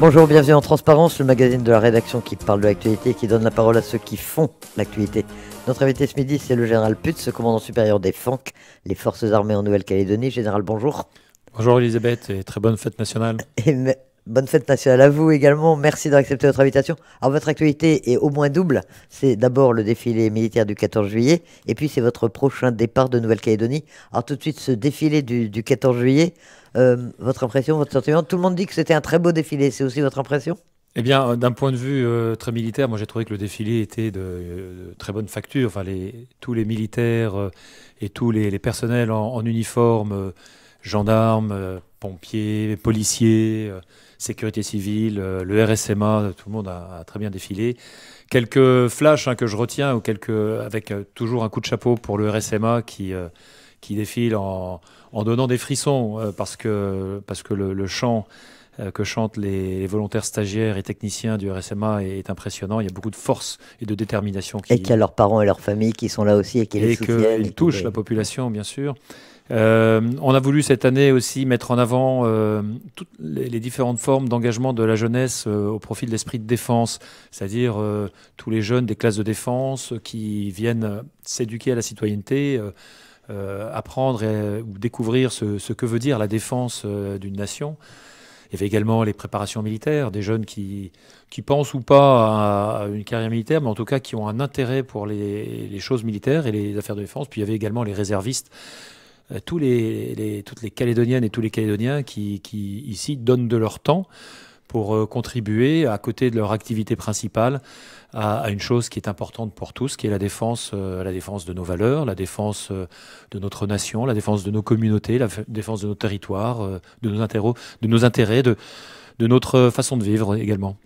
Bonjour, bienvenue en Transparence, le magazine de la rédaction qui parle de l'actualité et qui donne la parole à ceux qui font l'actualité. Notre invité ce midi, c'est le général Putz, commandant supérieur des FANC, les forces armées en Nouvelle-Calédonie. Général, bonjour. Bonjour Elisabeth et très bonne fête nationale. Bonne fête nationale à vous également. Merci d'avoir accepté votre invitation. Alors, votre actualité est au moins double. C'est d'abord le défilé militaire du 14 juillet, et puis c'est votre prochain départ de Nouvelle-Calédonie. Alors, tout de suite, ce défilé du, 14 juillet, euh, votre impression, votre sentiment Tout le monde dit que c'était un très beau défilé. C'est aussi votre impression eh bien, euh, d'un point de vue euh, très militaire, moi j'ai trouvé que le défilé était de, très bonne facture. Enfin, les, tous les militaires et tous les, personnels en uniforme, gendarmes, pompiers, policiers, sécurité civile, euh, le RSMA, tout le monde a, très bien défilé. Quelques flashs hein, que je retiens, ou quelques, avec euh, toujours un coup de chapeau pour le RSMA qui, euh, qui défile en en donnant des frissons euh, parce que, parce que le, chant euh, que chantent les, volontaires stagiaires et techniciens du RSMA est, impressionnant. Il y a beaucoup de force et de détermination. Et qu'il y a leurs parents et leurs familles qui sont là aussi et qui les soutiennent. touchent la population, bien sûr. Euh, on a voulu cette année aussi mettre en avant toutes les, différentes formes d'engagement de la jeunesse au profit de l'esprit de défense, c'est-à-dire tous les jeunes des classes de défense qui viennent s'éduquer à la citoyenneté. Euh, apprendre et, euh, ou découvrir ce, que veut dire la défense euh, d'une nation. Il y avait également les préparations militaires, des jeunes qui, pensent ou pas à, une carrière militaire, mais en tout cas qui ont un intérêt pour les, choses militaires et les affaires de défense. Puis il y avait également les réservistes toutes les Calédoniennes et tous les Calédoniens qui, ici donnent de leur temps pour contribuer à côté de leur activité principale à, une chose qui est importante pour tous, qui est la défense, euh, la défense de nos valeurs, la défense euh, de notre nation, la défense de nos communautés, la défense de nos territoires, euh, de, nos intérêts, de nos intérêts, de, de notre façon de vivre également.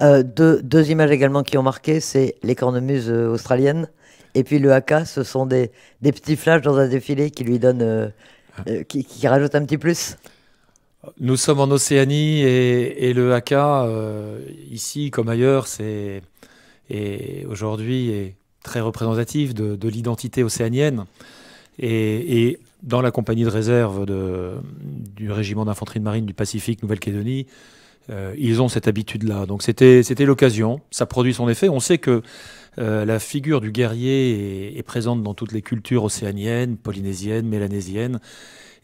Deux, images également qui ont marqué, c'est les cornemuses australiennes et puis le haka, ce sont des, petits flashs dans un défilé qui lui donnent, ah. qui, rajoutent un petit plus. Nous sommes en Océanie et, le haka, ici comme ailleurs, c'est et aujourd'hui est très représentatif de, l'identité océanienne. Et, dans la compagnie de réserve de, du régiment d'infanterie de marine du Pacifique Nouvelle-Calédonie, euh, ils ont cette habitude-là. Donc c'était l'occasion, ça produit son effet. On sait que euh, la figure du guerrier est, présente dans toutes les cultures océaniennes, polynésiennes, mélanésiennes,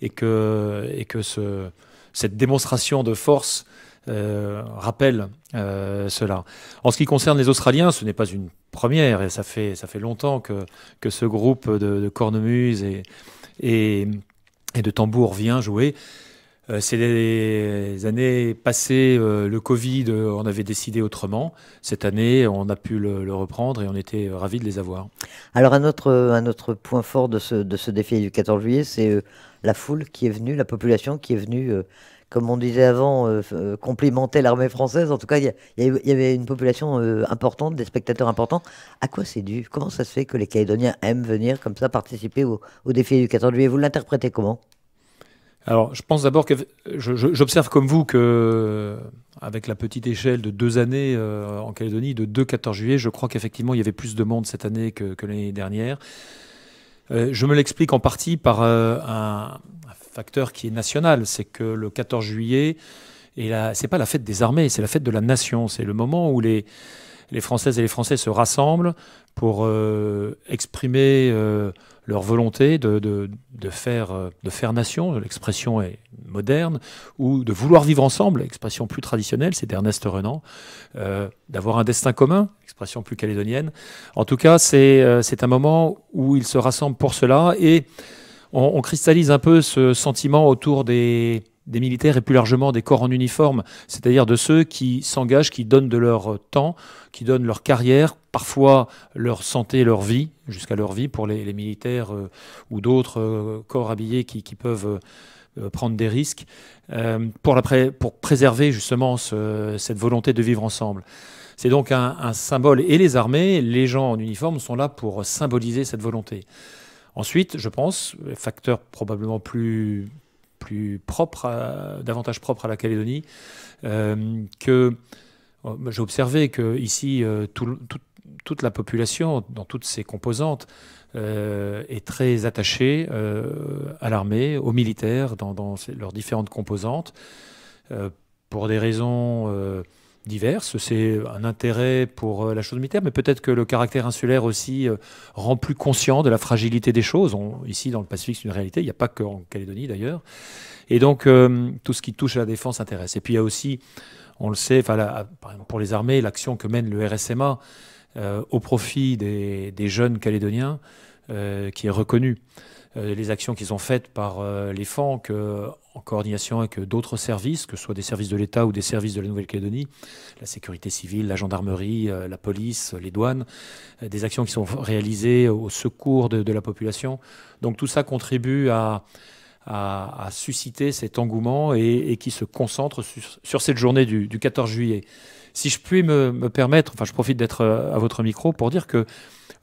et que, et que ce, cette démonstration de force euh, rappelle euh, cela. En ce qui concerne les Australiens, ce n'est pas une première, et ça fait, ça fait longtemps que, que ce groupe de, cornemuses et, et, de tambours vient jouer. Euh, c'est les années passées, le Covid, on avait décidé autrement. Cette année, on a pu le, reprendre et on était ravis de les avoir. Alors, un autre, un autre point fort de ce, de ce défi du 14 juillet, c'est la foule qui est venue, la population qui est venue comme on disait avant, euh, euh l'armée française. En tout cas, il y, avait une population euh, importante, des spectateurs importants. À quoi c'est dû Comment ça se fait que les Calédoniens aiment venir comme ça participer au, défi du 14 juillet Vous l'interprétez comment alors, je pense d'abord que j'observe comme vous que, avec la petite échelle de deux années euh, en Calédonie, de 2-14 juillet, je crois qu'effectivement, il y avait plus de monde cette année que, l'année dernière. je me l'explique en partie par un, facteur qui est national, c'est que le 14 juillet, et c'est pas la fête des armées, c'est la fête de la nation. C'est le moment où les, les Françaises et les Français se rassemblent pour euh, exprimer euh, leur volonté de, de, faire, de faire nation, l'expression est moderne, ou de vouloir vivre ensemble, expression plus traditionnelle, c'est d'Ernest Renan, euh, d'avoir un destin commun, expression plus calédonienne. En tout cas, c'est un moment où ils se rassemblent pour cela et on, cristallise un peu ce sentiment autour des, militaires et plus largement des corps en uniforme, c'est-à-dire de ceux qui s'engagent, qui donnent de leur temps, qui donnent leur carrière, parfois leur santé, leur vie, jusqu'à leur vie pour les, militaires euh, ou d'autres euh, corps habillés qui, peuvent euh, prendre des risques, pour, préserver justement cette volonté de vivre ensemble. C'est donc un symbole, et les armées, les gens en uniforme sont là pour symboliser cette volonté. Ensuite, je pense, facteur probablement plus, plus propre, davantage propre à la Calédonie, euh, que euh, j'ai observé que ici, euh, toute la population, dans toutes ses composantes, est très attachée à l'armée, aux militaires, dans, leurs différentes composantes, pour des raisons diverses. C'est un intérêt pour euh, la chose militaire, mais peut-être que le caractère insulaire aussi euh, rend plus conscient de la fragilité des choses. ici, dans le Pacifique, c'est une réalité. Il n'y a pas qu'en Calédonie, d'ailleurs. Et donc, euh, tout ce qui touche à la défense intéresse. Et puis, il y a aussi, on le sait, pour les armées, l'action que mène le RSMA au profit des, jeunes Calédoniens, qui est reconnue. les actions qu'ils ont faites par les FANC en coordination avec d'autres services, que ce soit des services de l'État ou des services de la Nouvelle-Calédonie, la sécurité civile, la gendarmerie, euh, la police, les douanes, euh, des actions qui sont réalisées au secours de, la population. Donc tout ça contribue à, susciter cet engouement et, qui se concentre sur, cette journée du 14 juillet. Si je puis me, permettre, enfin, je profite d'être euh, à votre micro pour dire que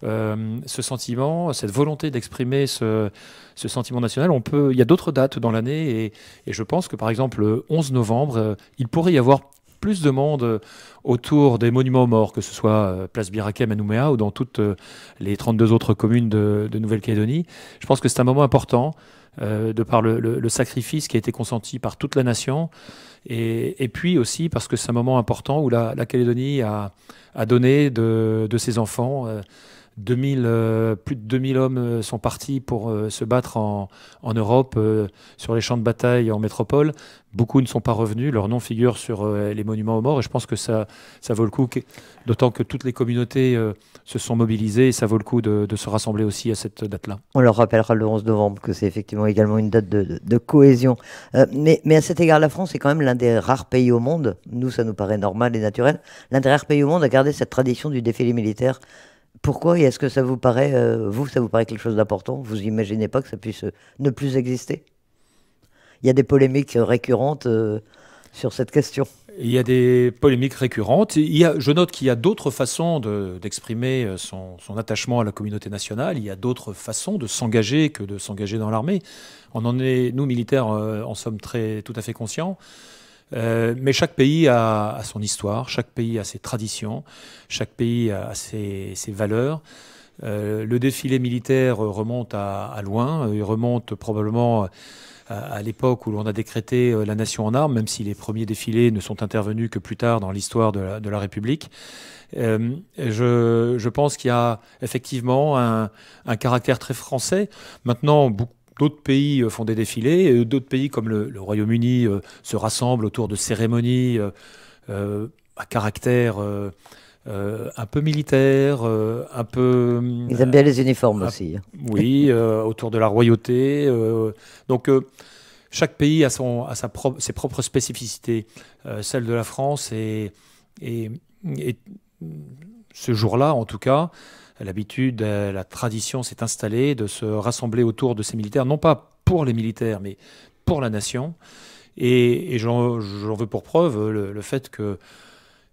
euh, ce sentiment, cette volonté d'exprimer ce, sentiment national, on peut, il y a d'autres dates dans l'année et, je pense que par exemple le 11 novembre, euh, il pourrait y avoir plus de monde autour des monuments aux morts, que ce soit Place Birakem à Nouméa ou dans toutes les 32 autres communes de, de Nouvelle-Calédonie. Je pense que c'est un moment important. Euh, de par le, sacrifice qui a été consenti par toute la nation, et, puis aussi parce que c'est un moment important où la, Calédonie a, donné de, ses enfants. Euh, 2000, euh, plus de 2000 hommes euh, sont partis pour euh, se battre en, Europe, sur les champs de bataille, en métropole. Beaucoup ne sont pas revenus, leur nom figure sur les monuments aux morts, et je pense que ça, ça vaut le coup, d'autant que toutes les communautés se sont mobilisées, et ça vaut le coup de, se rassembler aussi à cette date-là. On leur rappellera le 11 novembre que c'est effectivement également une date de, cohésion. Mais, mais, à cet égard, la France est quand même l'un des rares pays au monde, nous ça nous paraît normal et naturel, l'un des rares pays au monde à garder cette tradition du défilé militaire pourquoi et est-ce que ça vous paraît, euh, vous, ça vous paraît quelque chose d'important Vous imaginez pas que ça puisse euh, ne plus exister Il y a des polémiques récurrentes euh, sur cette question. Il y a des polémiques récurrentes. je note qu'il y a d'autres façons d'exprimer son, attachement à la communauté nationale. Il y a d'autres façons de s'engager que de s'engager dans l'armée. On en est, nous militaires, en sommes très, tout à fait conscients. Euh, mais chaque pays a, son histoire, chaque pays a ses traditions, chaque pays a ses, valeurs. Euh, le défilé militaire euh, remonte à, loin, il remonte probablement à, l'époque où l'on a décrété la nation en armes, même si les premiers défilés ne sont intervenus que plus tard dans l'histoire de, la République. je, pense qu'il y a effectivement un, un caractère très français. Maintenant, beaucoup D'autres pays euh, font des défilés, et d'autres pays comme le, Royaume-Uni euh, se rassemblent autour de cérémonies euh, à caractère un peu militaire, un peu. Ils aiment bien les uniformes aussi. Hein. Oui, autour de la royauté. donc. chaque pays a, ses propres spécificités. celle de la France et ce jour-là, en tout cas, l'habitude, euh, la tradition s'est installée de se rassembler autour de ces militaires, non pas pour les militaires, mais pour la nation. Et, j'en veux pour preuve le, fait que,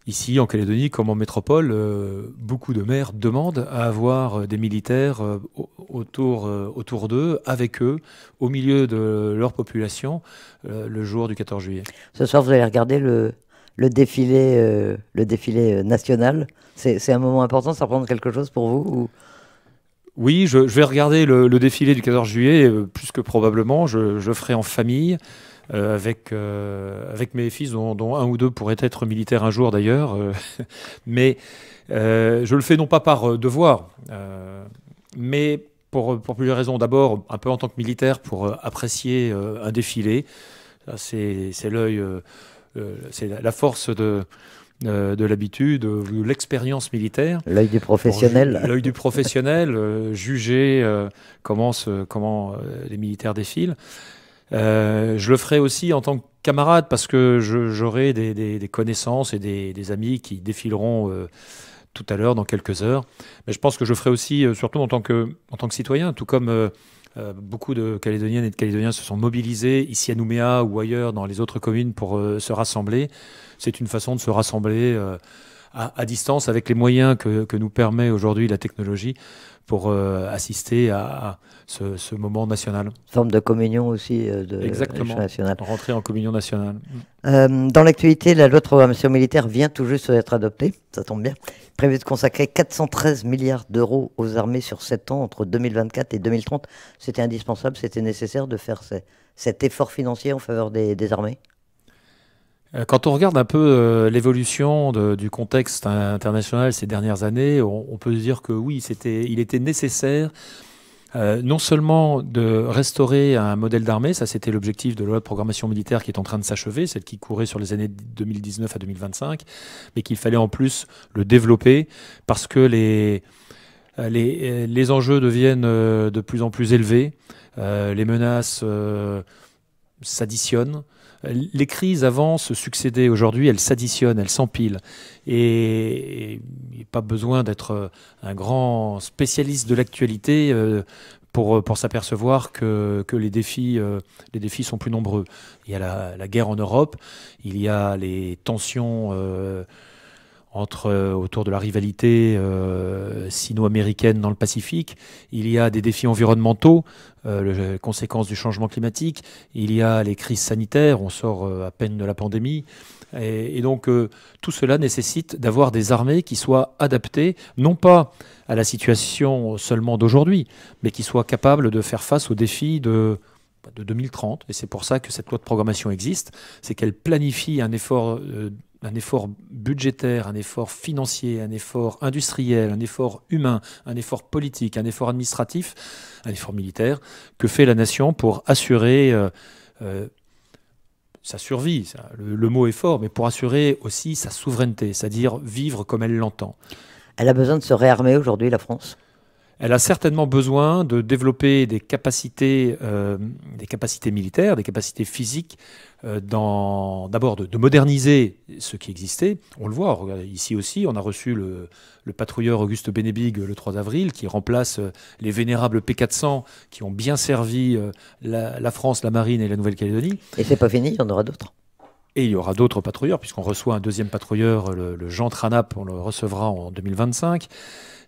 ici, en Calédonie, comme en métropole, euh, beaucoup de maires demandent à avoir euh, des militaires autour, d'eux, avec eux, au milieu de leur population, le jour du 14 juillet. Ce soir, vous allez regarder le défilé national c'est un moment important, ça représente quelque chose pour vous Oui, je, vais regarder le, défilé du 14 juillet, euh, plus que probablement. Je, je ferai en famille, euh, avec, euh, avec mes fils, dont, un ou deux pourraient être militaires un jour d'ailleurs. mais je le fais non pas par devoir, mais pour, pour plusieurs raisons. D'abord, un peu en tant que militaire, pour apprécier un défilé. C'est l'œil, c'est la force de euh, de l'habitude, ou euh, l'expérience militaire. L'œil du professionnel. L'œil du professionnel, euh, juger comment, comment les militaires défilent. je le ferai aussi en tant que camarade parce que j'aurai des, connaissances et des, amis qui défileront tout à l'heure, dans quelques heures. Mais je pense que je le ferai aussi, surtout en tant que, en tant que citoyen, tout comme euh, beaucoup de Calédoniennes et de Calédoniens se sont mobilisés ici à Nouméa ou ailleurs dans les autres communes pour euh, se rassembler. C'est une façon de se rassembler euh, à, distance avec les moyens que nous permet aujourd'hui la technologie pour euh, assister à, ce, moment national. Forme de communion aussi euh, de Exactement, rentrer en communion nationale. Euh, dans l'actualité, la loi de programmation militaire vient tout juste d'être adoptée, ça tombe bien, prévu de consacrer 413 milliards d'euros aux armées sur 7 ans entre 2024 et 2030. C'était indispensable, c'était nécessaire de faire cet effort financier en faveur des armées euh, quand on regarde un peu euh, l'évolution du contexte international ces dernières années, on, peut dire que oui, il était nécessaire euh, non seulement de restaurer un modèle d'armée, ça c'était l'objectif de la loi de programmation militaire qui est en train de s'achever, celle qui courait sur les années 2019 à 2025, mais qu'il fallait en plus le développer parce que les, enjeux deviennent de plus en plus élevés, les menaces s'additionnent les crises avant se succédaient. Aujourd'hui, elles s'additionnent, elles s'empilent. Et, il n'y a pas besoin d'être un grand spécialiste de l'actualité euh, pour, pour s'apercevoir que, les, défis, euh, les défis sont plus nombreux. Il y a la, guerre en Europe, il y a les tensions. Euh, entre, euh, autour de la rivalité euh, sino-américaine dans le Pacifique. Il y a des défis environnementaux, euh, les conséquences du changement climatique. Il y a les crises sanitaires, on sort à peine de la pandémie. Et, donc tout cela nécessite d'avoir des armées qui soient adaptées, non pas à la situation seulement d'aujourd'hui, mais qui soient capables de faire face aux défis de bah, de 2030, et c'est pour ça que cette loi de programmation existe, c'est qu'elle planifie un effort un effort budgétaire, un effort financier, un effort industriel, un effort humain, un effort politique, un effort administratif, un effort militaire que fait la nation pour assurer euh, euh, sa survie. le, mot est fort, mais pour assurer aussi sa souveraineté, c'est-à-dire vivre comme elle l'entend. Elle a besoin de se réarmer aujourd'hui, la France elle a certainement besoin de développer des capacités, euh, des capacités militaires, des capacités physiques, euh, d'abord de, moderniser ce qui existait. On le voit, ici aussi, on a reçu le, patrouilleur Auguste Benebig le 3 avril, qui remplace euh, les vénérables P400 qui ont bien servi la, France, la marine et la Nouvelle-Calédonie. Et c'est pas fini, il y en aura d'autres. Et il y aura d'autres patrouilleurs, puisqu'on reçoit un deuxième patrouilleur, le, le Jean Tranap, on le recevra en 2025.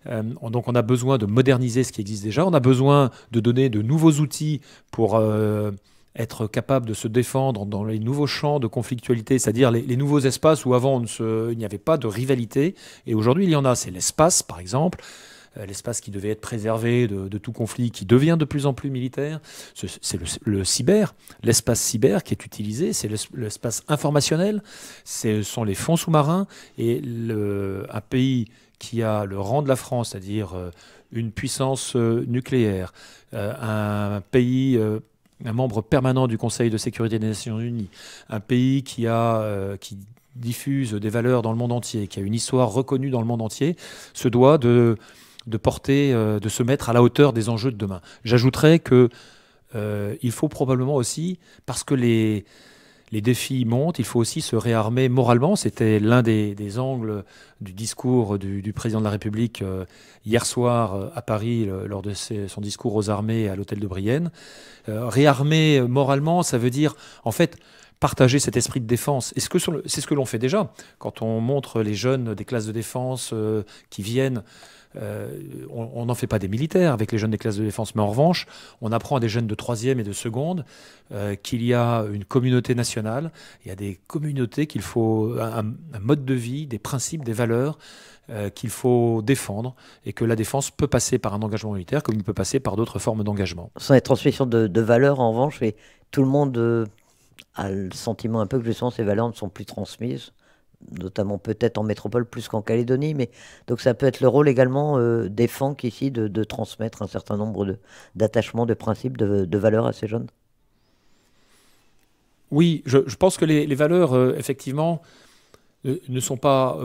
Euh, donc on a besoin de moderniser ce qui existe déjà, on a besoin de donner de nouveaux outils pour... Euh, être capable de se défendre dans les nouveaux champs de conflictualité, c'est-à-dire les, nouveaux espaces où avant il n'y avait pas de rivalité, et aujourd'hui il y en a. C'est l'espace, par exemple, euh, l'espace qui devait être préservé de, tout conflit, qui devient de plus en plus militaire. C'est le, cyber, l'espace cyber qui est utilisé, c'est l'espace informationnel, ce sont les fonds sous-marins, et le, un pays qui a le rang de la France, c'est-à-dire euh, une puissance euh, nucléaire, euh, un pays un membre permanent du Conseil de sécurité des Nations Unies, un pays qui, a, qui diffuse des valeurs dans le monde entier, qui a une histoire reconnue dans le monde entier, se doit de, de porter, de se mettre à la hauteur des enjeux de demain. J'ajouterais que il faut probablement aussi, parce que les, les défis montent, il faut aussi se réarmer moralement. C'était l'un des, angles du discours du, président de la République euh, hier soir euh, à Paris lors de son discours aux armées à l'hôtel de Brienne. Euh, réarmer moralement, ça veut dire en fait partager cet esprit de défense. Est-ce que c'est ce que l'on fait déjà quand on montre les jeunes des classes de défense qui viennent euh, on n'en fait pas des militaires avec les jeunes des classes de défense, mais en revanche, on apprend à des jeunes de troisième et de seconde euh, qu'il y a une communauté nationale, il y a des communautés qu'il faut, un, mode de vie, des principes, des valeurs euh, qu'il faut défendre et que la défense peut passer par un engagement militaire comme il peut passer par d'autres formes d'engagement. Sans sont transmission de, de, valeurs, en revanche, et tout le monde a le sentiment un peu que justement ces valeurs ne sont plus transmises notamment peut-être en métropole plus qu'en Calédonie, mais donc ça peut être le rôle également euh, des FANC ici de, transmettre un certain nombre d'attachements, de, principes, de, valeurs à ces jeunes. Oui, je, pense que les, valeurs, euh, effectivement, euh, ne sont pas,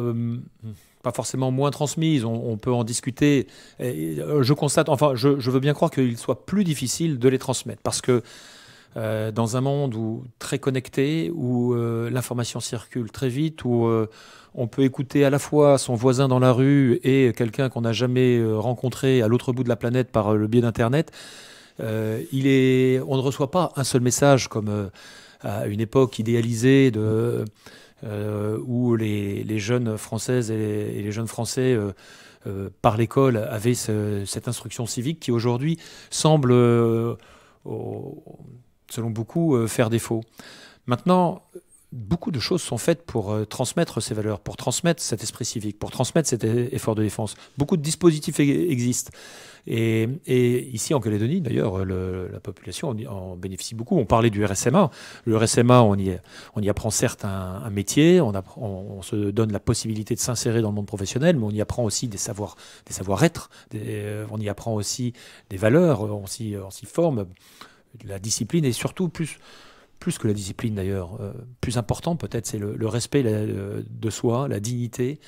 pas forcément moins transmises. On, peut en discuter. Et, je constate, enfin, je veux bien croire qu'il soit plus difficile de les transmettre parce que euh, dans un monde où, très connecté, où euh, l'information circule très vite, où euh, on peut écouter à la fois son voisin dans la rue et quelqu'un qu'on n'a jamais rencontré à l'autre bout de la planète par le biais d'Internet, on ne reçoit pas un seul message comme à une époque idéalisée de, où les, jeunes françaises et les, jeunes français par l'école avaient cette instruction civique qui aujourd'hui semble selon beaucoup, euh, faire défaut. Maintenant, beaucoup de choses sont faites pour euh, transmettre ces valeurs, pour transmettre cet esprit civique, pour transmettre cet e-, effort de défense. Beaucoup de dispositifs e-, existent. Et, ici, en Calédonie, d'ailleurs, euh, la population en, bénéficie beaucoup. On parlait du RSMA. Le RSMA, on y, on y apprend certes un, métier, on, on, se donne la possibilité de s'insérer dans le monde professionnel, mais on y apprend aussi des savoir, des savoir-être, on y apprend aussi des valeurs, on s'y forme la discipline et surtout plus plus que la discipline d'ailleurs, euh, plus important peut-être, c'est le, respect euh, de soi, la dignité.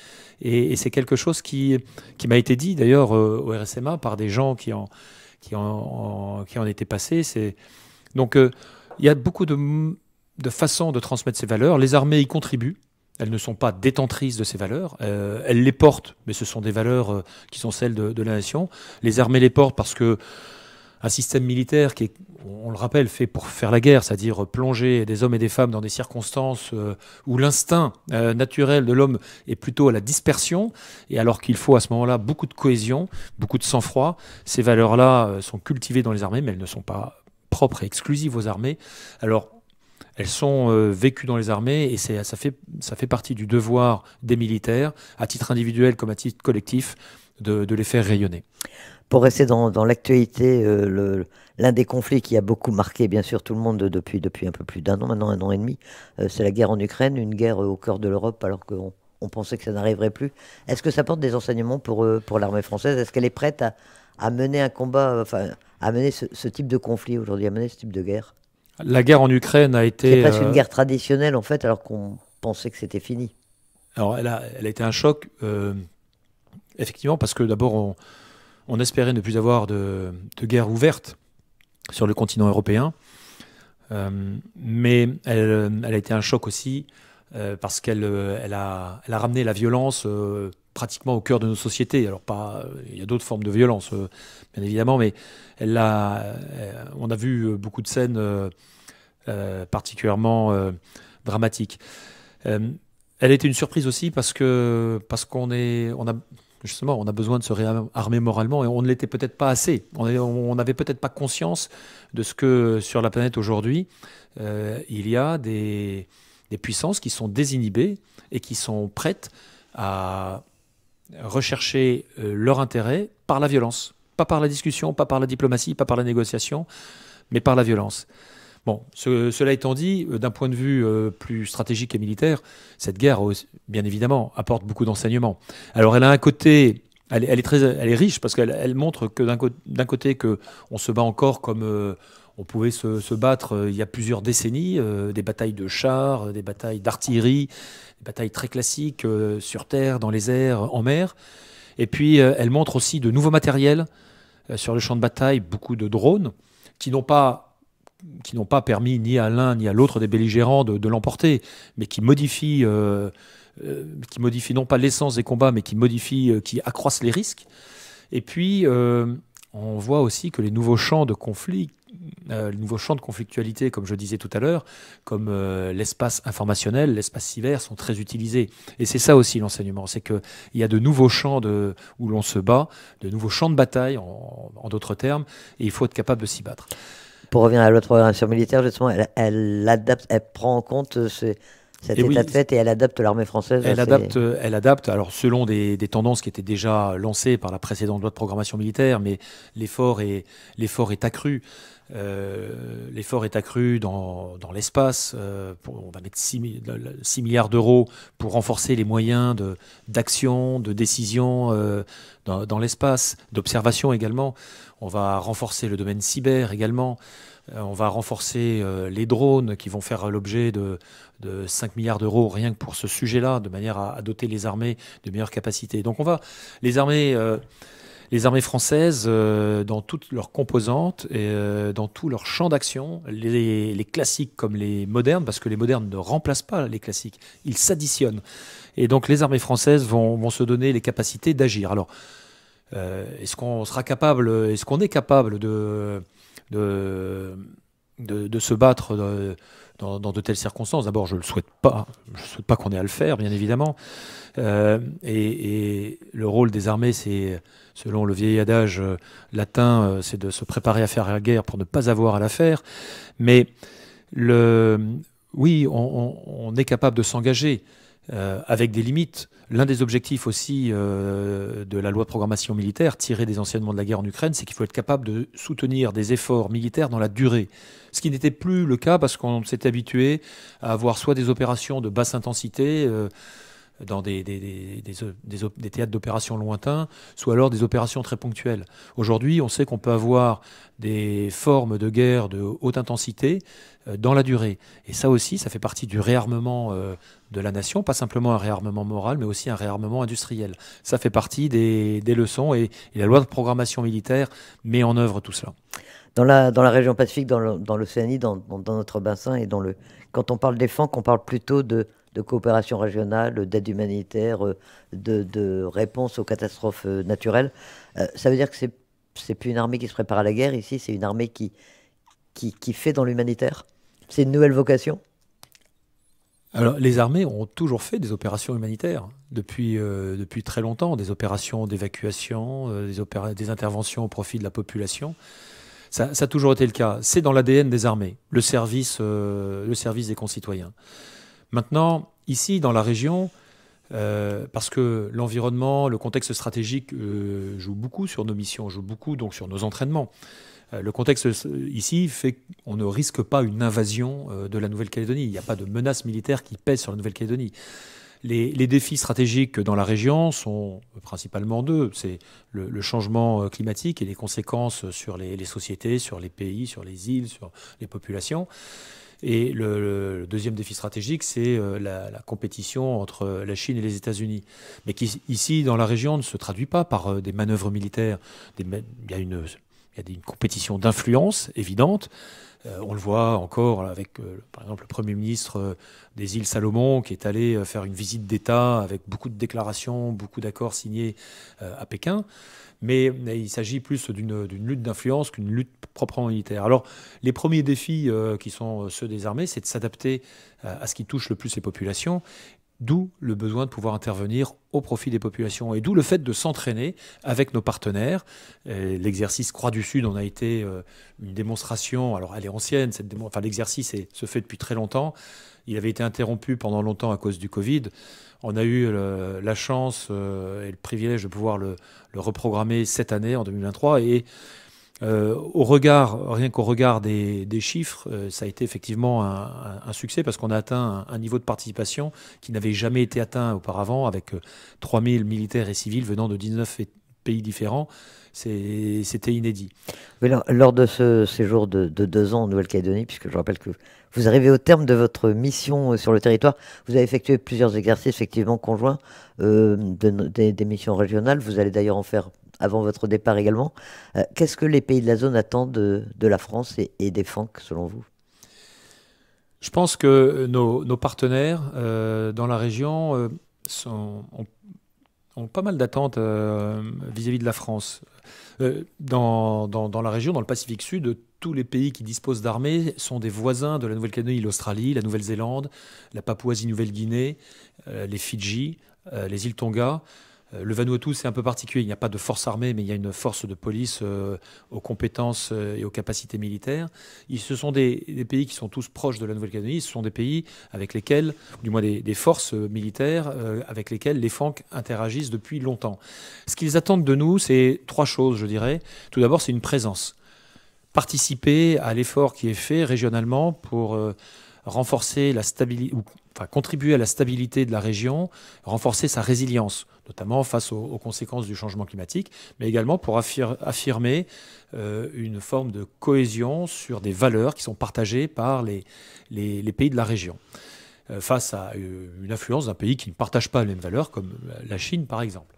Et, c'est quelque chose qui, qui m'a été dit d'ailleurs euh, au RSMA par des gens qui en, qui en, qui en étaient passés. C'est... Donc il y a beaucoup de, de façons de transmettre ces valeurs. Les armées y contribuent. Elles ne sont pas détentrices de ces valeurs. elles les portent, mais ce sont des valeurs qui sont celles de, de, la nation. Les armées les portent parce que un système militaire qui est, on le rappelle, fait pour faire la guerre, c'est-à-dire plonger des hommes et des femmes dans des circonstances euh, où l'instinct euh, naturel de l'homme est plutôt à la dispersion, et alors qu'il faut à ce moment-là beaucoup de cohésion, beaucoup de sang-froid, ces valeurs-là euh, sont cultivées dans les armées, mais elles ne sont pas propres et exclusives aux armées. Alors, elles sont vécues dans les armées et ça fait, ça fait partie du devoir des militaires, à titre individuel comme à titre collectif, de, de les faire rayonner pour rester dans, l'actualité, euh, l'un des conflits qui a beaucoup marqué, bien sûr, tout le monde depuis, depuis un peu plus d'un an, maintenant un an et demi, euh, c'est la guerre en Ukraine, une guerre euh, au cœur de l'Europe, alors qu'on pensait que ça n'arriverait plus. Est-ce que ça porte des enseignements pour, pour l'armée française Est-ce qu'elle est prête à, mener un combat, enfin, à mener ce, type de conflit aujourd'hui, à mener ce type de guerre La guerre en Ukraine a été. C'est presque une guerre traditionnelle, en fait, alors qu'on pensait que c'était fini. Alors, elle elle a, été un choc, effectivement, parce que d'abord, on on espérait ne plus avoir de, guerre ouverte sur le continent européen. Euh, mais elle, a été un choc aussi euh, parce qu'elle euh, a, ramené la violence pratiquement au cœur de nos sociétés. Alors pas, il y a d'autres formes de violence, bien évidemment, mais elle on a vu beaucoup de scènes particulièrement dramatiques. elle a été une surprise aussi parce que parce qu'on est, on a justement, on a besoin de se réarmer moralement et on ne l'était peut-être pas assez. On n'avait peut-être pas conscience de ce que sur la planète aujourd'hui, euh, il y a des, puissances qui sont désinhibées et qui sont prêtes à rechercher euh, leur intérêt par la violence. Pas par la discussion, pas par la diplomatie, pas par la négociation, mais par la violence. Bon, cela étant dit, euh, d'un point de vue euh, plus stratégique et militaire, cette guerre, euh, bien évidemment, apporte beaucoup d'enseignements. Alors, elle a un côté elle, est très, elle est riche parce qu'elle montre que d'un côté, que on se bat encore comme on pouvait se, battre il y a plusieurs décennies, des batailles de chars, des batailles d'artillerie, des batailles très classiques sur terre, dans les airs, en mer. Et puis elle montre aussi de nouveaux matériels sur le champ de bataille, beaucoup de drones qui n'ont pas qui n'ont pas permis ni à l'un ni à l'autre des belligérants de, l'emporter, mais qui modifient, euh, euh, qui modifie non pas l'essence des combats, mais qui modifie, euh, qui accroissent les risques. Et puis, on voit aussi que les nouveaux champs de conflit, les nouveaux champs de conflictualité, comme je disais tout à l'heure, comme l'espace informationnel, l'espace cyber, sont très utilisés. Et c'est ça aussi l'enseignement, c'est qu'il y a de nouveaux champs de, où l'on se bat, de nouveaux champs de bataille, en d'autres termes, et il faut être capable de s'y battre. Pour revenir à l'autre programmation euh, militaire, justement, elle, elle, adapte, elle prend en compte euh, ces, cet état fait et elle adapte l'armée française. Elle adapte, elle adapte, alors selon des, tendances qui étaient déjà lancées par la précédente loi de programmation militaire, mais l'effort est, l'effort est accru. Euh, l'effort est accru dans, l'espace. Euh, on va mettre 6, milliards d'euros pour renforcer les moyens de, d'action, de décision euh, dans, dans l'espace, d'observation également. On va renforcer le domaine cyber également. Euh, on va renforcer euh, les drones qui vont faire l'objet de, de 5 milliards d'euros rien que pour ce sujet-là, de manière à, doter les armées de meilleures capacités. Donc on va les armées, euh, les armées françaises, dans toutes leurs composantes et dans tous leurs champs d'action, les, classiques comme les modernes, parce que les modernes ne remplacent pas les classiques, ils s'additionnent. Et donc les armées françaises vont se donner les capacités d'agir. Alors, est-ce qu'on sera capable, est-ce qu'on est capable de de, de, se battre dans, de telles circonstances. D'abord, je ne le souhaite pas. Je souhaite pas qu'on ait à le faire, bien évidemment. Euh, et, le rôle des armées, c'est, selon le vieil adage euh, latin, euh, c'est de se préparer à faire la guerre pour ne pas avoir à la faire. Mais le, oui, on est capable de s'engager. Euh, avec des limites. L'un des objectifs aussi euh, de la loi de programmation militaire, tirée des enseignements de la guerre en Ukraine, c'est qu'il faut être capable de soutenir des efforts militaires dans la durée. Ce qui n'était plus le cas parce qu'on s'est habitué à avoir soit des opérations de basse intensité, euh, dans des, des, théâtres d'opérations lointains, soit alors des opérations très ponctuelles. Aujourd'hui, on sait qu'on peut avoir des formes de guerre de haute intensité euh, dans la durée. Et ça aussi, ça fait partie du réarmement euh, de la nation, pas simplement un réarmement moral, mais aussi un réarmement industriel. Ça fait partie des, leçons et, la loi de programmation militaire met en œuvre tout cela. Dans la, dans la, région Pacifique, dans l'Océanie, dans, notre bassin et dans le. Quand on parle des fonds, qu'on parle plutôt de de coopération régionale, d'aide humanitaire, euh, de, réponse aux catastrophes euh, naturelles. Euh, ça veut dire que c'est n'est plus une armée qui se prépare à la guerre ici, c'est une armée qui, qui, fait dans l'humanitaire. C'est une nouvelle vocation. Alors, les armées ont toujours fait des opérations humanitaires depuis, depuis très longtemps, des opérations d'évacuation, des, des, interventions au profit de la population. Ça, a toujours été le cas. C'est dans l'ADN des armées, le service, le service des concitoyens. Maintenant, ici, dans la région, euh, parce que l'environnement, le contexte stratégique euh, joue beaucoup sur nos missions, joue beaucoup donc sur nos entraînements. Euh, le contexte ici fait qu'on ne risque pas une invasion de la Nouvelle-Calédonie. Il n'y a pas de menace militaire qui pèse sur la Nouvelle-Calédonie. Les, défis stratégiques dans la région sont principalement deux. C'est le, changement climatique et les conséquences sur les, les sociétés, sur les pays, sur les îles, sur les populations. Et le, deuxième défi stratégique, c'est euh, la, compétition entre la Chine et les États-Unis, mais qui ici, dans la région, ne se traduit pas par euh, des manœuvres militaires. il y a une, il une compétition d'influence évidente. Euh, on le voit encore avec, par exemple, le Premier ministre des îles Salomon qui est allé faire une visite d'État avec beaucoup de déclarations, beaucoup d'accords signés à Pékin mais il s'agit plus d'une lutte d'influence qu'une lutte proprement militaire. Alors, les premiers défis euh, qui sont euh, ceux des armées, c'est de s'adapter euh, à ce qui touche le plus les populations, d'où le besoin de pouvoir intervenir au profit des populations, et d'où le fait de s'entraîner avec nos partenaires. L'exercice Croix du Sud en a été une démonstration, alors elle est ancienne, enfin, l'exercice se fait depuis très longtemps, il avait été interrompu pendant longtemps à cause du Covid. On a eu la chance euh, et le privilège de pouvoir le, reprogrammer cette année, en 2023. Et euh, au regard, rien qu'au regard des, chiffres, euh, ça a été effectivement un, succès parce qu'on a atteint un, niveau de participation qui n'avait jamais été atteint auparavant avec 3000 militaires et civils venant de 19 pays différents. C'était inédit. Mais lors, de ce séjour de, de deux ans en Nouvelle-Calédonie, puisque je rappelle que vous arrivez au terme de votre mission euh, sur le territoire. Vous avez effectué plusieurs exercices effectivement conjoints euh, des, missions régionales. Vous allez d'ailleurs en faire avant votre départ également. Euh, qu'est-ce que les pays de la zone attendent de, la France et, des FANC selon vous Je pense que nos, partenaires dans la région ont, pas mal d'attentes vis à -vis de la France. Euh, dans, dans, la région, dans le Pacifique Sud, tous les pays qui disposent d'armées sont des voisins de la Nouvelle-Calédonie, l'Australie, la Nouvelle-Zélande, la Papouasie-Nouvelle-Guinée, euh, les Fidji, euh, les îles Tonga. Euh, le Vanuatu, c'est un peu particulier. Il n'y a pas de force armée, mais il y a une force de police euh, aux compétences euh, et aux capacités militaires. Ils, ce sont des, pays qui sont tous proches de la Nouvelle-Calédonie. Ce sont des pays avec lesquels, du moins des, forces militaires, avec lesquelles les FANC interagissent depuis longtemps. Ce qu'ils attendent de nous, c'est trois choses, je dirais. Tout d'abord, c'est une présence. Participer à l'effort qui est fait régionalement pour renforcer la stabilité, ou, enfin, contribuer à la stabilité de la région, renforcer sa résilience, notamment face aux, conséquences du changement climatique, mais également pour affirmer euh, une forme de cohésion sur des valeurs qui sont partagées par les, les, pays de la région euh, face à euh, une influence d'un pays qui ne partage pas les mêmes valeurs, comme la Chine par exemple.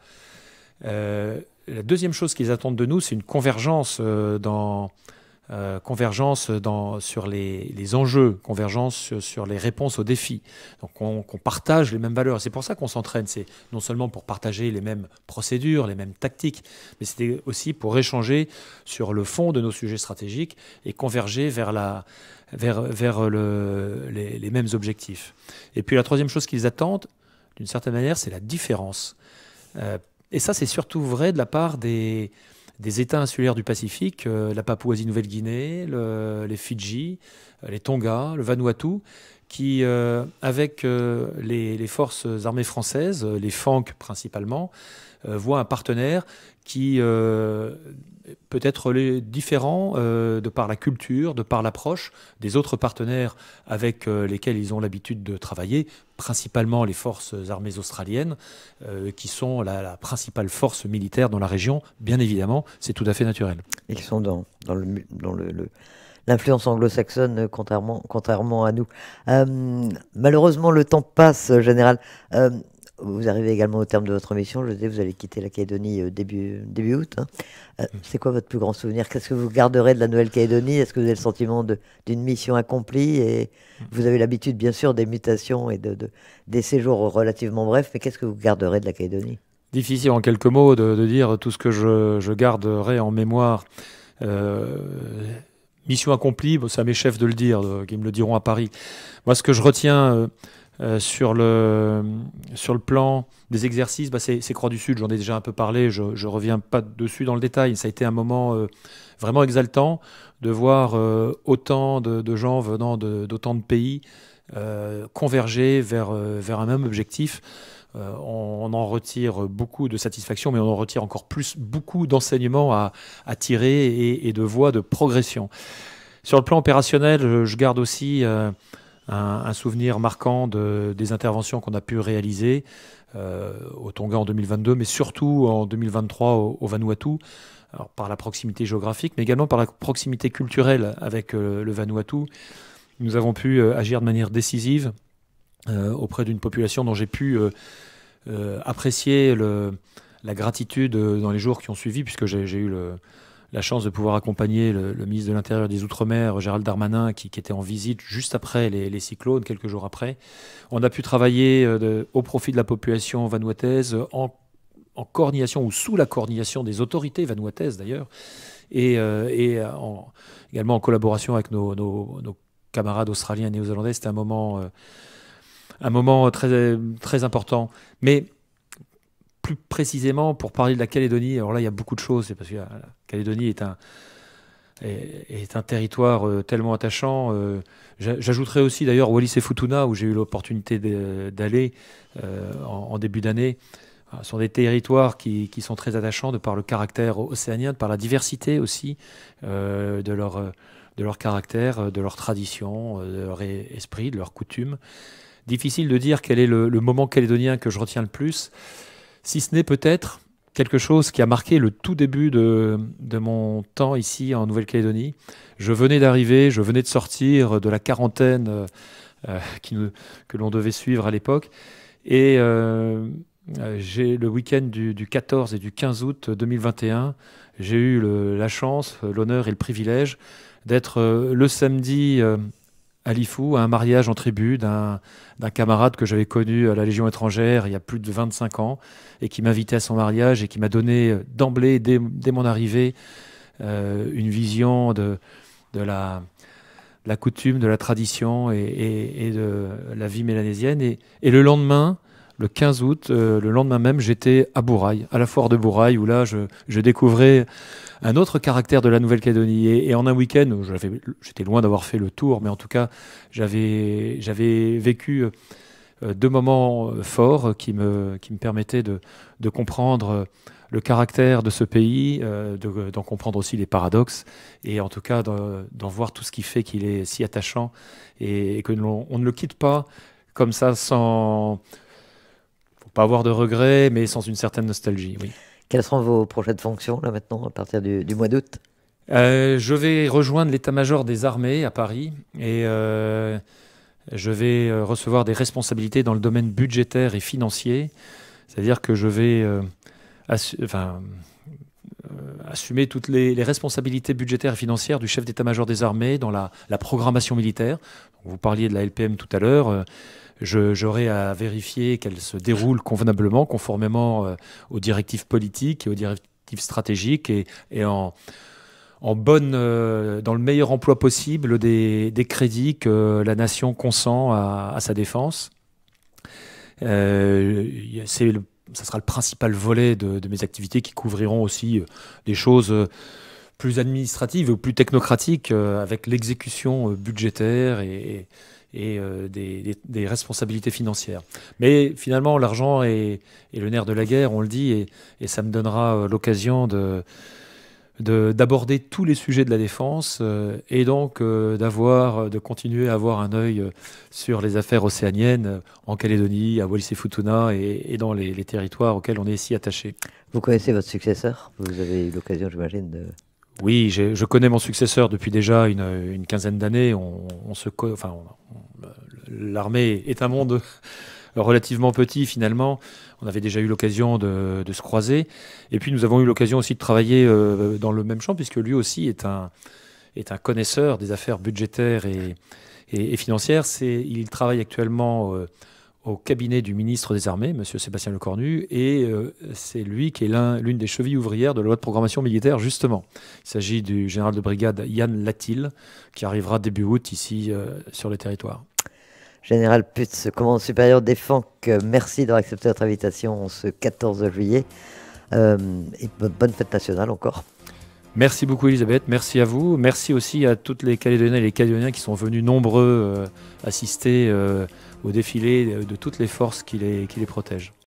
la deuxième chose qu'ils attendent de nous, c'est une convergence dans, euh, convergence dans, sur les, enjeux, convergence sur, les réponses aux défis. Donc on, qu'on partage les mêmes valeurs. C'est pour ça qu'on s'entraîne. C'est non seulement pour partager les mêmes procédures, les mêmes tactiques, mais c'était aussi pour échanger sur le fond de nos sujets stratégiques et converger vers la, vers, vers le, les, mêmes objectifs. Et puis la troisième chose qu'ils attendent, d'une certaine manière, c'est la différence. Euh, et ça, c'est surtout vrai de la part des, des États insulaires du Pacifique, euh, la Papouasie-Nouvelle-Guinée, les Fidji, euh, les Tonga, le Vanuatu, qui, euh, avec les, les, forces armées françaises, les FANC principalement, euh, voit un partenaire qui euh, peut être différent euh, de par la culture, de par l'approche des autres partenaires avec lesquels ils ont l'habitude de travailler, principalement les forces armées australiennes, qui sont la, principale force militaire dans la région, bien évidemment, c'est tout à fait naturel. Ils sont dans, dans le... Dans le, l'influence anglo-saxonne, contrairement, contrairement à nous. malheureusement, le temps passe, général vous arrivez également au terme de votre mission. Je sais, vous allez quitter la Calédonie euh, début, début août. Hein. Euh, mm. c'est quoi votre plus grand souvenir Qu'est-ce que vous garderez de la Nouvelle-Calédonie Est-ce que vous avez le sentiment d'une mission accomplie Et mm. vous avez l'habitude, bien sûr, des mutations et de, des séjours relativement brefs. Mais qu'est-ce que vous garderez de la Calédonie Difficile en quelques mots de, dire tout ce que je, garderai en mémoire. Euh, mission accomplie, c'est à mes chefs de le dire, qui me le diront à Paris. Moi, ce que je retiens. Euh, sur, le, sur le plan des exercices, bah c'est Croix du Sud, j'en ai déjà un peu parlé, je ne reviens pas dessus dans le détail. Ça a été un moment euh, vraiment exaltant de voir euh, autant de, gens venant d'autant de, pays converger vers, vers un même objectif. on, en retire beaucoup de satisfaction, mais on en retire encore plus beaucoup d'enseignements à, tirer et, de voies de progression. Sur le plan opérationnel, je garde aussi un, souvenir marquant des interventions qu'on a pu réaliser euh, au Tonga en 2022, mais surtout en 2023 au, Vanuatu. Alors, par la proximité géographique, mais également par la proximité culturelle avec euh, le Vanuatu. Nous avons pu euh, agir de manière décisive auprès d'une population dont j'ai pu apprécier la gratitude dans les jours qui ont suivi, puisque j'ai eu le, la chance de pouvoir accompagner le, ministre de l'Intérieur des Outre-mer, Gérald Darmanin, qui, était en visite juste après les, cyclones, quelques jours après. On a pu travailler euh, au profit de la population vanuataise, en, coordination ou sous la coordination des autorités vanuataises d'ailleurs, et, euh, euh, en, également en collaboration avec nos, camarades australiens et néo-zélandais. C'était un moment, un moment très, très important. Mais plus précisément, pour parler de la Calédonie, alors là, il y a beaucoup de choses, c'est parce que la Calédonie est un, est, un territoire euh, tellement attachant. Euh, j'ajouterais J'ajouterai aussi d'ailleurs Wallis et Futuna, où j'ai eu l'opportunité d'aller euh, en, début d'année. Ah, ce sont des territoires qui, qui, sont très attachants de par le caractère océanien, de par la diversité aussi de, leur, de leur caractère, de leur tradition, de leur e-, esprit, de leurs coutumes. Difficile de dire quel est le moment calédonien que je retiens le plus si ce n'est peut-être quelque chose qui a marqué le tout début de, mon temps ici en Nouvelle-Calédonie. Je venais d'arriver, je venais de sortir de la quarantaine euh, euh, que l'on devait suivre à l'époque. Et euh, j'ai le week-end du, 14 et du 15 août 2021, j'ai eu la chance, l'honneur et le privilège d'être le samedi Alifou à un mariage en tribu d'un camarade que j'avais connu à la Légion étrangère il y a plus de 25 ans et qui m'invitait à son mariage et qui m'a donné euh, d'emblée, dès, mon arrivée, euh, une vision de, de la, coutume, de la tradition et, de la vie mélanésienne. Et, le lendemain, le 15 août, euh, le lendemain même, j'étais à Bouraille, à la foire de Bouraille, où là, je, je découvrais un autre caractère de la Nouvelle-Calédonie. Et, en un week-end, j'étais loin d'avoir fait le tour, mais en tout cas, j'avais vécu euh, deux moments euh, forts qui me, qui me permettaient de, comprendre euh, le caractère de ce pays, d'en comprendre aussi les paradoxes et en tout cas d'en voir tout ce qui fait qu'il est si attachant et, que l'on ne le quitte pas comme ça sans faut pas avoir de regrets mais sans une certaine nostalgie. Oui. Quels seront vos de fonctions là maintenant à partir du, mois d'août euh, Je vais rejoindre l'état-major des armées à Paris et euh, je vais euh, recevoir des responsabilités dans le domaine budgétaire et financier. C'est-à-dire que je vais assumer toutes les, responsabilités budgétaires et financières du chef d'état-major des armées dans la programmation militaire. Vous parliez de la LPM tout à l'heure j'aurai à vérifier qu'elle se déroule convenablement, conformément euh, aux directives politiques et aux directives stratégiques et, et en, en bonne, euh, dans le meilleur emploi possible des, crédits que la nation consent à, sa défense. Euh, ça sera le principal volet de, mes activités qui couvriront aussi euh, des choses plus administratives ou plus technocratiques avec l'exécution budgétaire et et euh, des, responsabilités financières. Mais finalement, l'argent est, le nerf de la guerre, on le dit, et, ça me donnera euh, l'occasion de d'aborder tous les sujets de la défense euh, et donc d'avoir de continuer à avoir un œil sur les affaires océaniennes en Calédonie, à Wallis et Futuna et, dans les, territoires auxquels on est si attaché. Vous connaissez votre successeur Vous avez eu l'occasion, j'imagine, de... Oui, je connais mon successeur depuis déjà une, quinzaine d'années. On, se, enfin, l'armée est un monde relativement petit finalement. On avait déjà eu l'occasion de, se croiser. Et puis nous avons eu l'occasion aussi de travailler euh, dans le même champ, puisque lui aussi est un, est un connaisseur des affaires budgétaires et, et, financières. il travaille actuellement euh, au cabinet du ministre des Armées, M. Sébastien Lecornu, et euh, c'est lui qui est l'une des chevilles ouvrières de la loi de programmation militaire, justement. Il s'agit du général de brigade Yann Latil, qui arrivera début août ici euh, sur le territoire. Général Putz, commandant supérieur des FANC, merci d'avoir accepté notre invitation ce 14 juillet. Euh, et bonne fête nationale encore. Merci beaucoup Elisabeth, merci à vous. Merci aussi à toutes les Calédoniennes et les Calédoniens qui sont venus nombreux assister au défilé de toutes les forces qui les, qui les protègent.